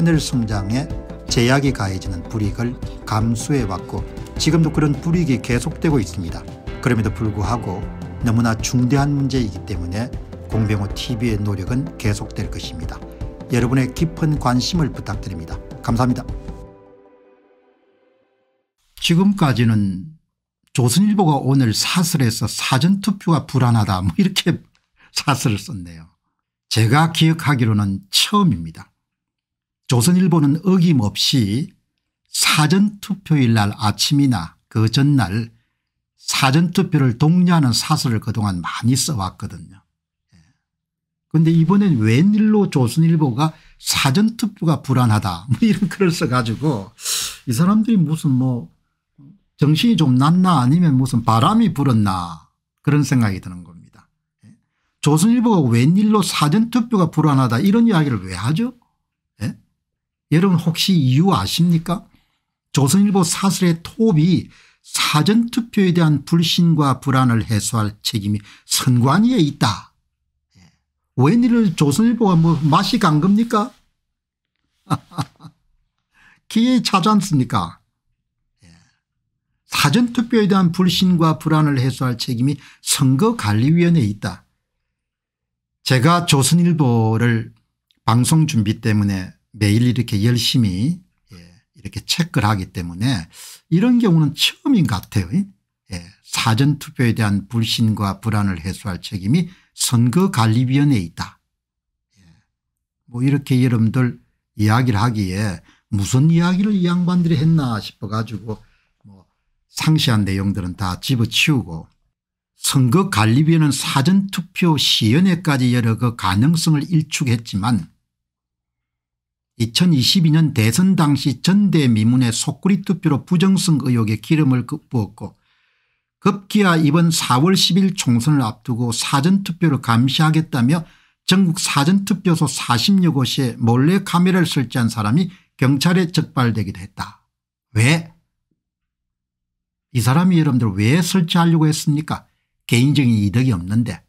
하늘 성장에 제약이 가해지는 불이익을 감수해왔고 지금도 그런 불이익이 계속되고 있습니다. 그럼에도 불구하고 너무나 중대한 문제이기 때문에 공병호 TV의 노력은 계속될 것입니다. 여러분의 깊은 관심을 부탁드립니다. 감사합니다. 지금까지는 조선일보가 오늘 사설에서 사전투표가 불안하다 뭐 이렇게 사설을 썼네요. 제가 기억하기로는 처음입니다. 조선일보는 어김없이 사전투표일 날 아침이나 그 전날 사전투표를 독려하는 사설을 그동안 많이 써왔거든요. 그런데 예. 이번엔 웬일로 조선일보가 사전투표가 불안하다 뭐 이런 글을 써가지고 이 사람들이 무슨 뭐 정신이 좀 났나 아니면 무슨 바람이 불었나 그런 생각이 드는 겁니다. 예. 조선일보가 웬일로 사전투표가 불안하다 이런 이야기를 왜 하죠 여러분 혹시 이유 아십니까? 조선일보 사설의 톱이 사전투표에 대한 불신과 불안을 해소할 책임이 선관위에 있다. 예. 웬일을 조선일보가 뭐 맛이 간 겁니까? 기회 차지 않습니까? 예. 사전투표에 대한 불신과 불안을 해소할 책임이 선거관리위원회에 있다. 제가 조선일보를 방송 준비 때문에 매일 이렇게 열심히 예, 이렇게 체크를 하기 때문에 이런 경우는 처음인 것 같아요. 예, 사전투표에 대한 불신과 불안을 해소할 책임이 선거관리위원회에 있다. 예, 뭐 이렇게 여러분들 이야기를 하기에 무슨 이야기를 이 양반들이 했나 싶어 가지고 뭐 상세한 내용들은 다 집어치우고 선거관리위원회는 사전투표 시연회까지 여러 그 가능성을 일축했지만 2022년 대선 당시 전대미문의 소구리 투표로 부정성 의혹에 기름을 그-, 부었고 급기야 이번 4월 10일 총선을 앞두고 사전투표를 감시하겠다며 전국 사전투표소 40여 곳에 몰래 카메라를 설치한 사람이 경찰에 적발되기도 했다. 왜? 이 사람이 여러분들 왜 설치하려고 했습니까? 개인적인 이득이 없는데.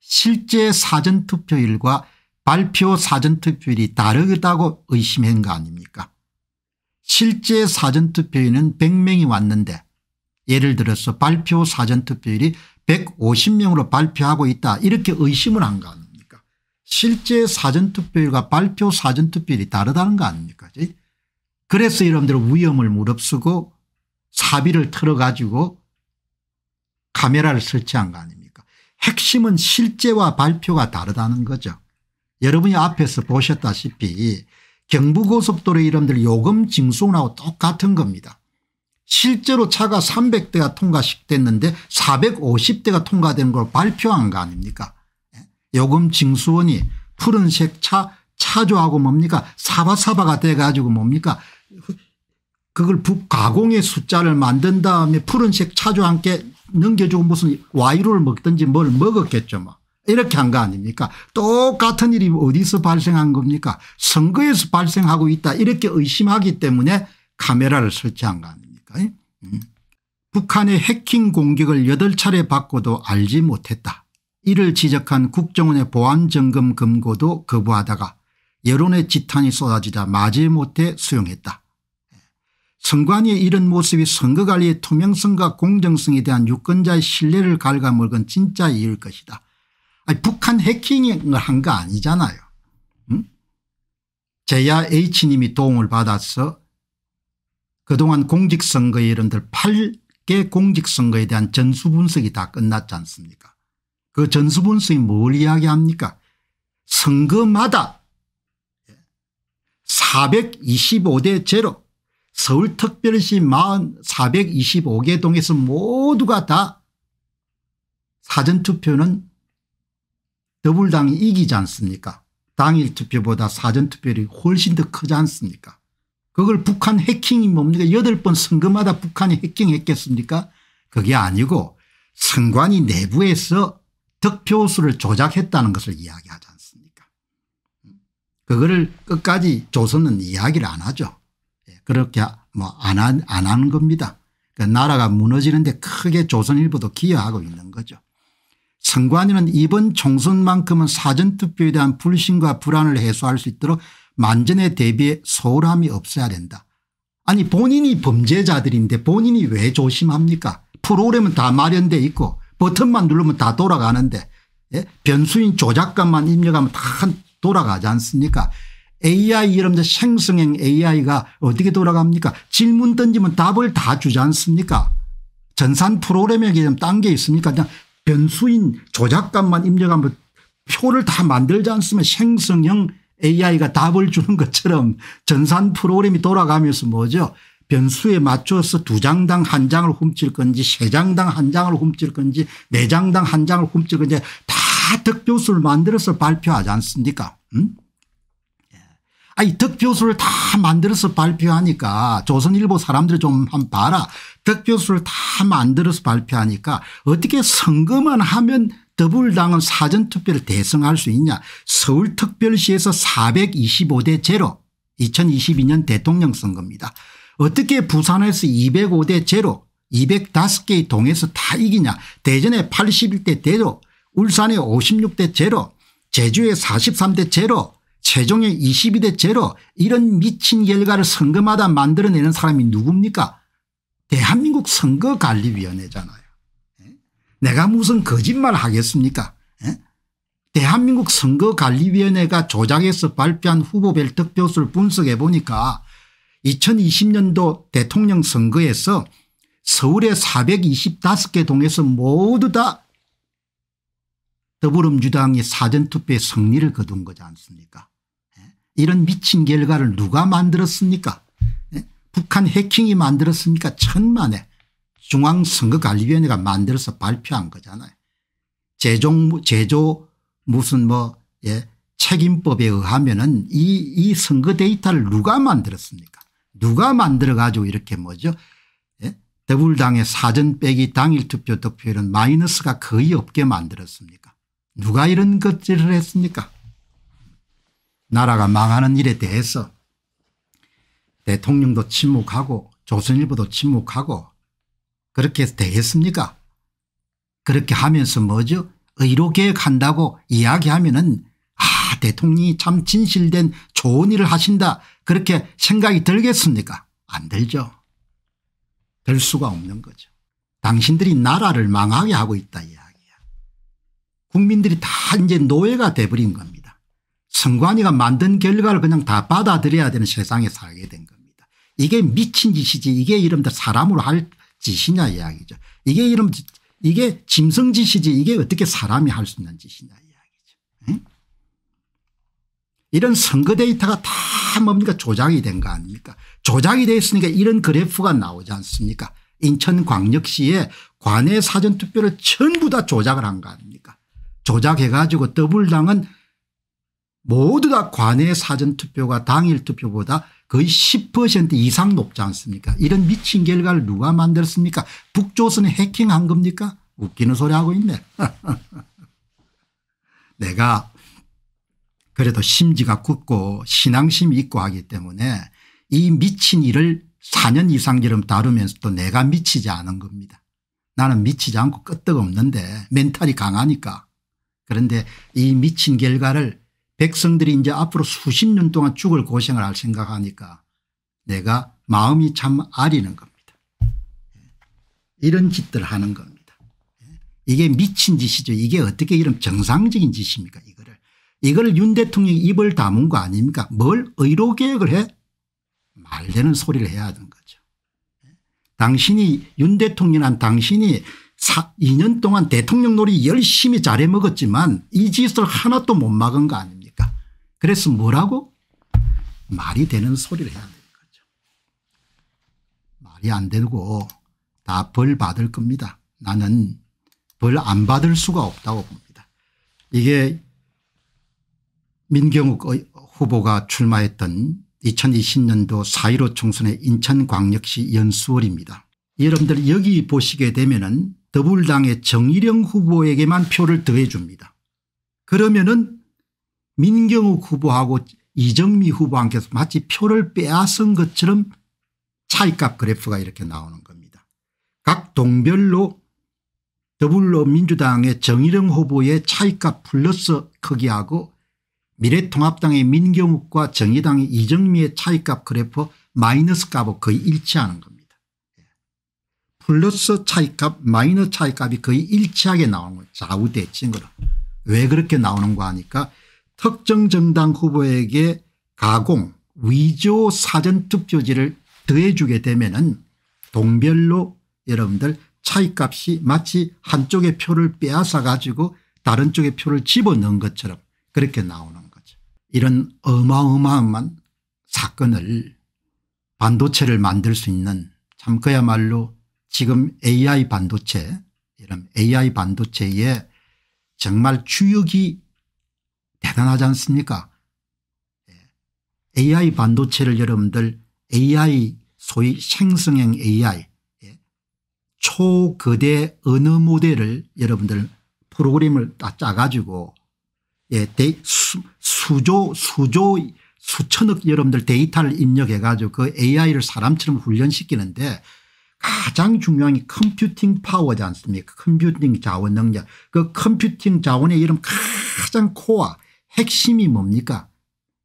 실제 사전투표일과 발표 사전투표율이 다르다고 의심한 거 아닙니까 실제 사전투표에는 100명이 왔는데 예를 들어서 발표 사전투표율이 150명으로 발표하고 있다 이렇게 의심을 한 거 아닙니까 실제 사전투표율과 발표 사전투표율이 다르다는 거 아닙니까 그래서 여러분들 위험을 무릅쓰고 사비를 틀어가지고 카메라를 설치한 거 아닙니까 핵심은 실제와 발표가 다르다는 거죠 여러분이 앞에서 보셨다시피 경부고속도로 이름들 요금 징수하고 똑같은 겁니다. 실제로 차가 300대가 통과됐는데 450대가 통과된 걸 발표한 거 아닙니까 예? 요금 징수원이 푸른색 차 차주하고 뭡니까 사바사바가 돼 가지고 뭡니까 그걸 가공의 숫자를 만든 다음에 푸른색 차주한테 넘겨주고 무슨 와이로를 먹든지 뭘 먹었겠죠 뭐. 이렇게 한 거 아닙니까 똑같은 일이 어디서 발생한 겁니까 선거에서 발생하고 있다 이렇게 의심하기 때문에 카메라를 설치한 거 아닙니까 예? 음. 북한의 해킹 공격을 8차례 받고도 알지 못했다. 이를 지적한 국정원의 보안점검 금고도 거부하다가 여론의 지탄이 쏟아지자 마지못해 수용했다. 예. 선관위의 이런 모습이 선거관리의 투명성과 공정성에 대한 유권자의 신뢰를 갉아먹은 진짜 이유일 것이다. 아니, 북한 해킹을 한 거 아니잖아요. 제야 H님이 도움을 받아서 그동안 공직선거 이른들 8개 공직선거에 대한 전수분석이 다 끝났지 않습니까 그 전수분석이 뭘 이야기합니까 선거마다 425대 제로 서울특별시 425개 동에서 모두가 다 사전투표는 더불당이 이기지 않습니까 당일 투표보다 사전 투표율이 훨씬 더 크지 않습니까 그걸 북한 해킹이 뭡니까 8번 선거마다 북한이 해킹했겠습니까 그게 아니고 선관위 내부에서 득표수를 조작했다는 것을 이야기하지 않습니까 그거를 끝까지 조선은 이야기를 안 하죠 예, 그렇게 뭐 안 안 하는 겁니다 그러니까 나라가 무너지는데 크게 조선일보도 기여하고 있는 거죠 선관위는 이번 총선만큼은 사전투표에 대한 불신과 불안을 해소할 수 있도록 만전에 대비해 소홀함이 없어야 된다. 아니 본인이 범죄자들인데 본인이 왜 조심합니까 프로그램은 다 마련돼 있고 버튼만 누르면 다 돌아가는데 예? 변수인 조작값만 입력하면 다 돌아가지 않습니까 AI 이런 생성형 AI가 어떻게 돌아갑니까 질문 던지면 답을 다 주지 않습니까 전산 프로그램에 딴게 있습니까 그냥 변수인 조작감만 입력하면 뭐 표를 다 만들지 않으면 생성형 AI가 답을 주는 것처럼 전산 프로그램이 돌아가면서 뭐죠 변수에 맞춰서 두 장당 한 장을 훔칠 건지 세 장당 한 장을 훔칠 건지 네 장당 한 장을 h 칠 건지 다 득표수를 만들어서 발표하지 않습니까 음? 아니 득표수를 다 만들어서 발표하니까 조선일보 사람들좀한 봐라. 득표수를 다 만들어서 발표하니까 어떻게 선거만 하면 더불당은 사전투표를 대성할 수 있냐. 서울특별시에서 425대 제로 2022년 대통령 선거입니다. 어떻게 부산에서 205대 제로 205개의 동에서 다 이기냐. 대전에 81대 대로 울산에 56대 제로 제주에 43대 제로 최종의 22대 제로 이런 미친 결과를 선거마다 만들어내는 사람이 누굽니까 대한민국 선거관리위원회잖아요. 예? 내가 무슨 거짓말 하겠습니까 예? 대한민국 선거관리위원회가 조작해서 발표한 후보별 득표수를 분석해 보니까 2020년도 대통령 선거에서 서울의 425개 동에서 모두 다 더불어민주당이 사전투표에 승리를 거둔 거지 않습니까 이런 미친 결과를 누가 만들었습니까 예? 북한 해킹이 만들었습니까 천만에 중앙선거관리위원회가 만들어서 발표한 거잖아요. 제조, 제조 무슨 뭐 예, 책임법에 의하면은 이, 이 선거 데이터를 누가 만들었습니까 누가 만들어 가지고 이렇게 뭐죠 예? 더불당의 사전 빼기 당일 투표 득표율은 마이너스가 거의 없게 만들었습니까 누가 이런 것들을 했습니까 나라가 망하는 일에 대해서 대통령도 침묵하고 조선일보도 침묵하고 그렇게 되겠습니까 그렇게 하면서 뭐죠 의료계획한다고 이야기하면 은 아, 대통령이 참 진실된 좋은 일을 하신다 그렇게 생각이 들겠습니까 안 들죠 될 수가 없는 거죠 당신들이 나라를 망하게 하고 있다 이야기야 국민들이 다 이제 노예가 돼버린 겁니다 선관위가 만든 결과를 그냥 다 받아들여야 되는 세상에 살게 된 겁니다. 이게 미친 짓이지 이게 이름들 사람으로 할 짓이냐 이야기죠. 이게 이름 이게 짐승 짓이지 이게 어떻게 사람이 할 수 있는 짓이냐 이야기죠. 응? 이런 선거 데이터가 다 뭡니까 조작이 된 거 아닙니까 조작이 되어 있으니까 이런 그래프가 나오지 않습니까 인천광역시에 관외 사전투표를 전부 다 조작을 한 거 아닙니까 조작해 가지고 더블당은 모두 다 관외 사전투표가 당일투표보다 거의 10% 이상 높지 않습니까 이런 미친 결과를 누가 만들었습니까 북조선이 해킹한 겁니까 웃기는 소리 하고 있네 내가 그래도 심지가 굳고 신앙심이 있고 하기 때문에 이 미친 일을 4년 이상처럼 다루면서도 내가 미치지 않은 겁니다. 나는 미치지 않고 끄떡없는데 멘탈이 강하니까. 그런데 이 미친 결과를 백성들이 이제 앞으로 수십 년 동안 죽을 고생을 할 생각하니까 내가 마음이 참 아리는 겁니다. 예. 이런 짓들 하는 겁니다. 예. 이게 미친 짓이죠. 이게 어떻게 이런 정상적인 짓입니까 이거를. 이걸 윤 대통령이 입을 다문 거 아닙니까 뭘의료계획을해 말되는 소리를 해야 하는 거죠. 예. 당신이 윤대통령이란 당신이 2년 동안 대통령 놀이 열심히 잘해먹었지만 이 짓을 하나도 못 막은 거 아닙니까 그래서 뭐라고? 말이 되는 소리를 해야 되는 거죠. 말이 안 되고 다 벌 받을 겁니다. 나는 벌 안 받을 수가 없다고 봅니다. 이게 민경욱 후보가 출마했던 2020년도 4.15 총선의 인천광역시 연수월입니다. 여러분들 여기 보시게 되면 은 더불당의 정일영 후보에게만 표를 더해 줍니다. 그러면 은 민경욱 후보하고 이정미 후보한테서 마치 표를 빼앗은 것처럼 차이값 그래프가 이렇게 나오는 겁니다. 각 동별로 더불어민주당의 정일영 후보의 차이값 플러스 크기하고 미래통합당의 민경욱과 정의당의 이정미의 차이값 그래프 마이너스 값하 거의 일치하는 겁니다. 플러스 차이값 마이너스 차이값이 거의 일치하게 나오는 거예요. 좌우대칭으로. 왜 그렇게 나오는가 하니까 특정 정당 후보에게 가공 위조 사전투표지를 더해주게 되면 은 동별로 여러분들 차이값이 마치 한쪽의 표를 빼앗아 가지고 다른 쪽의 표를 집어넣은 것처럼 그렇게 나오는 거죠. 이런 어마어마한 사건을 반도체를 만들 수 있는 참 그야말로 지금 AI 반도체 이런 AI 반도체에 정말 주역이 대단하지 않습니까 예. AI 반도체를 여러분들 AI 소위 생성형 AI 예. 초거대 언어 모델을 여러분들 프로그램을 다 짜가지고 예, 수조 수조 수천억 여러분들 데이터를 입력해 가지고 그 AI를 사람처럼 훈련시키는데 가장 중요한 게 컴퓨팅 파워지 않습니까 컴퓨팅 자원 능력 그 컴퓨팅 자원의 이름 가장 코어 핵심이 뭡니까?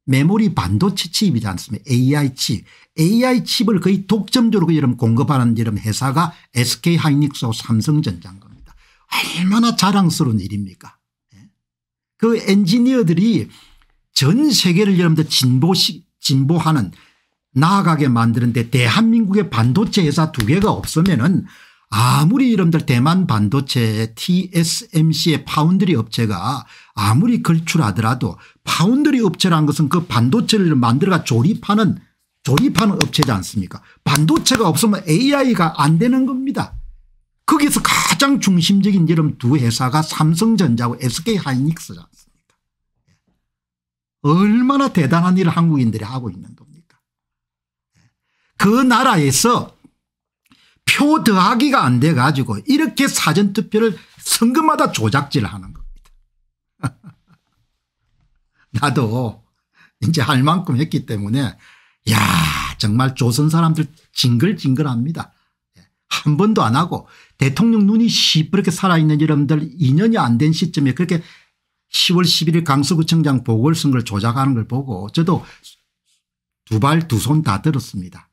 메모리 반도체 칩이지 않습니까? AI 칩. AI 칩을 거의 독점적으로 그 이런 공급하는 이런 회사가 SK 하이닉스와 삼성전자인 겁니다. 얼마나 자랑스러운 일입니까? 예? 그 엔지니어들이 전 세계를 여러분들 진보시, 진보하는 나아가게 만드는데 대한민국의 반도체 회사 두 개가 없으면은 아무리 이름들 대만 반도체 TSMC의 파운드리 업체가 아무리 걸출하더라도 파운드리 업체란 것은 그 반도체를 만들어가 조립하는 조립하는 업체지 않습니까 반도체가 없으면 AI가 안 되는 겁니다. 거기서 가장 중심적인 이름 두 회사가 삼성전자고 SK하이닉스지 않습니까 얼마나 대단한 일을 한국인들이 하고 있는 겁니까 그 나라에서 표 더하기가 안 돼 가지고 이렇게 사전투표를 선거마다 조작질하는 을 겁니다. 나도 이제 할 만큼 했기 때문에 야 정말 조선 사람들 징글징글합니다. 예, 한 번도 안 하고 대통령 눈이 시퍼렇게 살아있는 여러분들 2년이 안 된 시점에 그렇게 10월 11일 강서구청장 보궐선거를 조작하는 걸 보고 저도 두 발 두 손 다 들었습니다.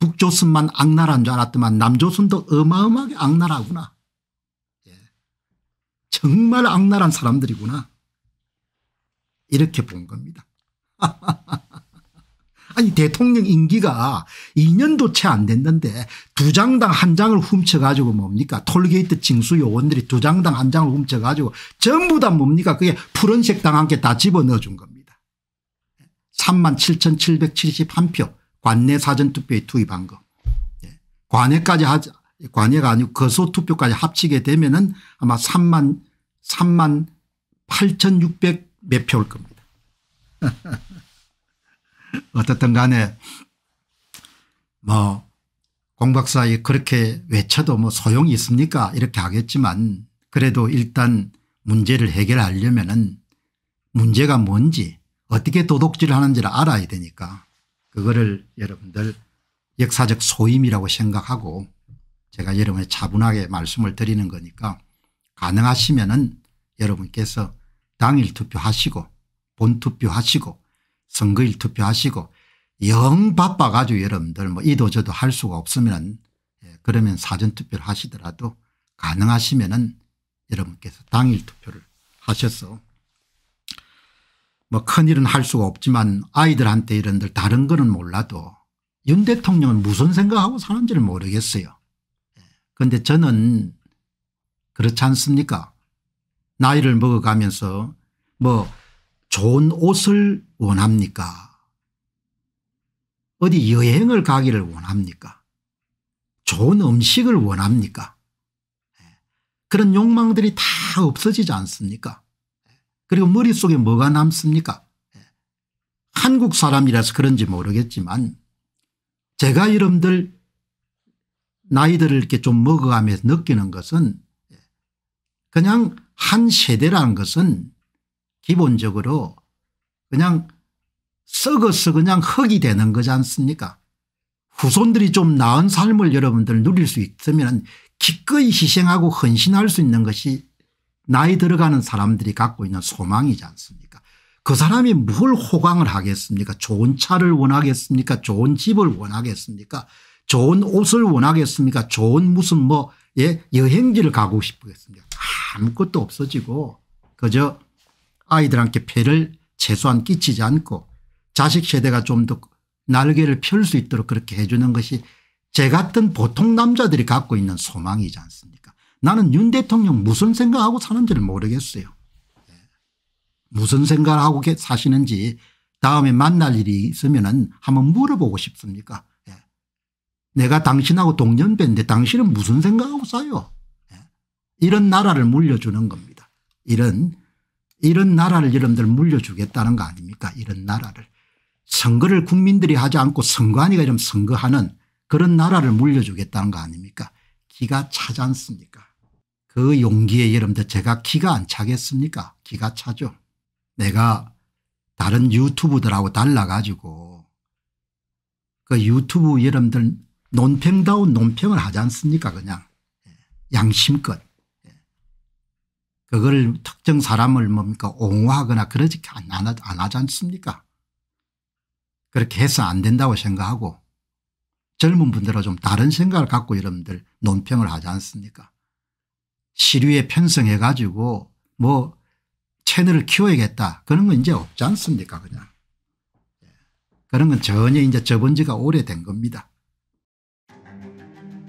북조선만 악랄한 줄 알았더만 남조선도 어마어마하게 악랄하구나. 예. 정말 악랄한 사람들이구나. 이렇게 본 겁니다. 아니 대통령 임기가 2년도 채 안 됐는데 두 장당 한 장을 훔쳐가지고 뭡니까 톨게이트 징수 요원들이 두 장당 한 장을 훔쳐가지고 전부 다 뭡니까 그게 푸른색당 함께 다 집어넣어 준 겁니다. 37,771표 관내 사전투표에 투입한 거. 예. 관외까지 하자. 관외가 아니고 거소투표까지 합치게 되면은 아마 3만 3만 8,600 몇 표일 겁니다. 어떻든 간에 뭐 공박사에 그렇게 외쳐도 뭐 소용이 있습니까 이렇게 하겠지만 그래도 일단 문제를 해결하려면은 문제가 뭔지 어떻게 도둑질 하는지를 알아야 되니까 그거를 여러분들 역사적 소임이라고 생각하고 제가 여러분의 차분하게 말씀을 드리는 거니까 가능하시면 은 여러분께서 당일 투표하시고 본 투표하시고 선거일 투표하시고 영 바빠가지고 여러분들 뭐 이도저도 할 수가 없으면 예, 그러면 사전투표를 하시더라도 가능하시면 은 여러분께서 당일 투표를 하셔서 뭐 큰일은 할 수가 없지만 아이들한테 이런들 다른 거는 몰라도 윤 대통령은 무슨 생각하고 사는지를 모르겠어요. 예. 그런데 저는 그렇지 않습니까 나이를 먹어가면서 뭐 좋은 옷을 원합니까 어디 여행을 가기를 원합니까 좋은 음식을 원합니까 예. 그런 욕망들이 다 없어지지 않습니까 그리고 머릿속에 뭐가 남습니까 한국 사람이라서 그런지 모르겠지만 제가 여러분들 나이들을 이렇게 좀 먹어가면서 느끼는 것은 그냥 한 세대라는 것은 기본적으로 그냥 썩어서 그냥 흙이 되는 거지 않습니까 후손들이 좀 나은 삶을 여러분들 누릴 수 있으면 기꺼이 희생하고 헌신할 수 있는 것이 나이 들어가는 사람들이 갖고 있는 소망이지 않습니까 그 사람이 뭘 호강을 하겠습니까 좋은 차를 원하겠습니까 좋은 집을 원하겠습니까 좋은 옷을 원하겠습니까 좋은 무슨 뭐 예, 여행지를 가고 싶겠습니까 아무것도 없어지고 그저 아이들한테 폐를 최소한 끼치지 않고 자식 세대가 좀 더 날개를 펼 수 있도록 그렇게 해주는 것이 제 같은 보통 남자들이 갖고 있는 소망이지 않습니까 나는 윤 대통령 무슨 생각하고 사는지를 모르겠어요. 예. 무슨 생각 하고 사시는지 다음에 만날 일이 있으면 한번 물어보고 싶습니까 예. 내가 당신하고 동년배인데 당신은 무슨 생각하고 사요 예. 이런 나라를 물려주는 겁니다. 이런 이런 나라를 여러분들 물려주겠다는 거 아닙니까 이런 나라를. 선거를 국민들이 하지 않고 선관위가 이런 선거하는 그런 나라를 물려주겠다는 거 아닙니까 기가 차지 않습니까 그 용기에 여러분들 제가 기가 안 차겠습니까 기가 차죠. 내가 다른 유튜브들하고 달라가지고 그 유튜브 여러분들 논평다운 논평을 하지 않습니까 그냥 예, 양심껏 예. 그걸 특정 사람을 뭡니까 옹호하거나 그러지 안, 하지 않습니까 그렇게 해서 안 된다고 생각하고 젊은 분들은 좀 다른 생각을 갖고 여러분들 논평을 하지 않습니까 시류에 편성해 가지고 뭐 채널을 키워야겠다 그런 건 이제 없지 않습니까 그냥. 예. 그런 건 전혀 이제 접은 지가 오래된 겁니다.